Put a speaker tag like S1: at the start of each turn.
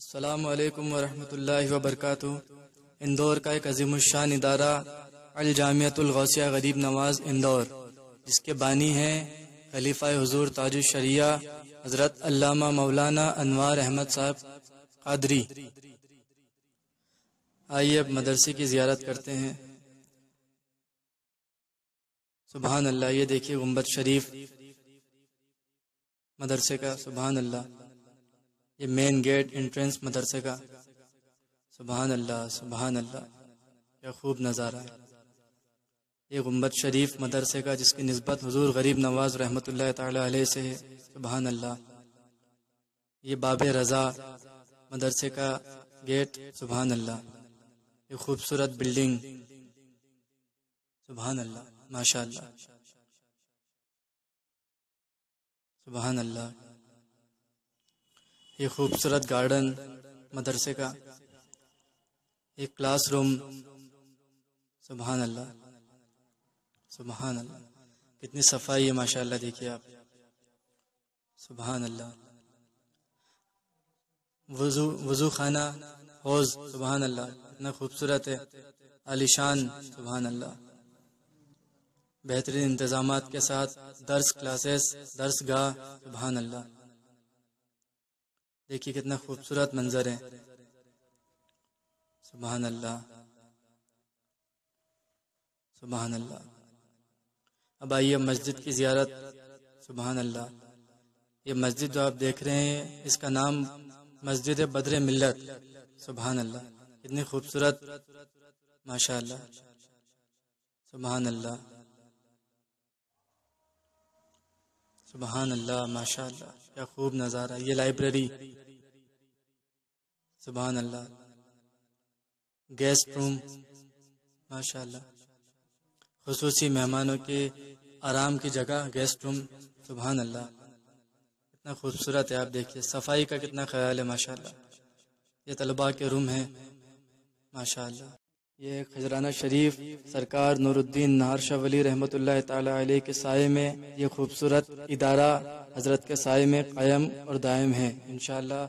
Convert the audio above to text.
S1: السلام علیکم ورحمۃ اللہ وبرکاتہ اندور کا ایک عظیم الشان ادارہ الجامعۃ الغوثیہ غریب نواز اندور جس کے بانی ہیں خلیفہ حضور تاج الشریعہ حضرت علامہ مولانا انوار احمد صاحب قادری آئیے اب مدرسے کی زیارت کرتے ہیں سبحان اللہ یہ دیکھیے گمبد شریف مدرسے کا سبحان اللہ یہ مین گیٹ انٹرنس مدرسے کا سبحان اللہ سبحان اللہ کیا خوب نظارہ ہے یہ غمبت شریف مدرسے کا جس کی نسبت حضور غریب نواز رحمۃ اللہ تعالی علیہ سے ہے سبحان اللہ یہ باب رضا مدرسے کا گیٹ سبحان اللہ یہ خوبصورت بلڈنگ سبحان اللہ سبحان اللہ یہ خوبصورت گارڈن مدرسے کا ایک کلاس روم سبحان اللہ سبحان اللہ کتنی صفائی ہے ماشاء اللہ دیکھیے آپ سبحان اللہ وضو وضو خانہ حوض سبحان اللہ اتنا خوبصورت ہے سبحان اللہ بہترین انتظامات کے ساتھ درس کلاسز درس گاہ سبحان اللہ دیکھیے کتنا خوبصورت منظر ہے سبحان اللہ سبحان اللہ اب آئیے مسجد کی زیارت سبحان اللہ یہ مسجد جو آپ دیکھ رہے ہیں اس کا نام مسجد بدر ملت سبحان اللہ کتنی خوبصورت ماشاء اللہ اللہ سبحان سبحان اللہ ماشاء اللہ کیا خوب نظارہ یہ لائبریری سبحان اللہ گیسٹ روم ماشاء اللہ خصوصی مہمانوں کے آرام کی جگہ گیسٹ روم سبحان اللہ کتنا خوبصورت ہے آپ دیکھیے صفائی کا کتنا خیال ہے ماشاء اللہ یہ طلباء کے روم ہیں ماشاء اللہ یہ خزرانہ شریف سرکار نور نہار شاہ ولی رحمۃ اللہ تعالی علیہ کے سائے میں یہ خوبصورت ادارہ حضرت کے سائے میں قائم اور دائم ہے انشاءاللہ